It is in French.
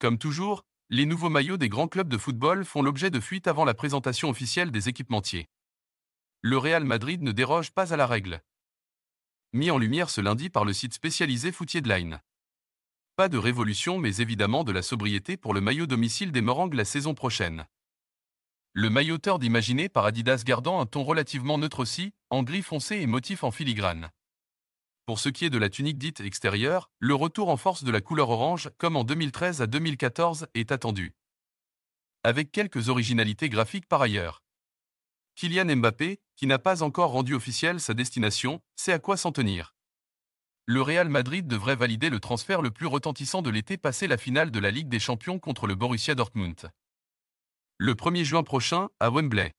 Comme toujours, les nouveaux maillots des grands clubs de football font l'objet de fuites avant la présentation officielle des équipementiers. Le Real Madrid ne déroge pas à la règle. Mis en lumière ce lundi par le site spécialisé de Line. Pas de révolution mais évidemment de la sobriété pour le maillot domicile des Morangues la saison prochaine. Le maillot tord imaginé par Adidas gardant un ton relativement neutre aussi, en gris foncé et motif en filigrane. Pour ce qui est de la tunique dite extérieure, le retour en force de la couleur orange, comme en 2013 à 2014, est attendu. Avec quelques originalités graphiques par ailleurs. Kylian Mbappé, qui n'a pas encore rendu officielle sa destination, sait à quoi s'en tenir. Le Real Madrid devrait valider le transfert le plus retentissant de l'été passé la finale de la Ligue des Champions contre le Borussia Dortmund. Le 1er juin prochain, à Wembley.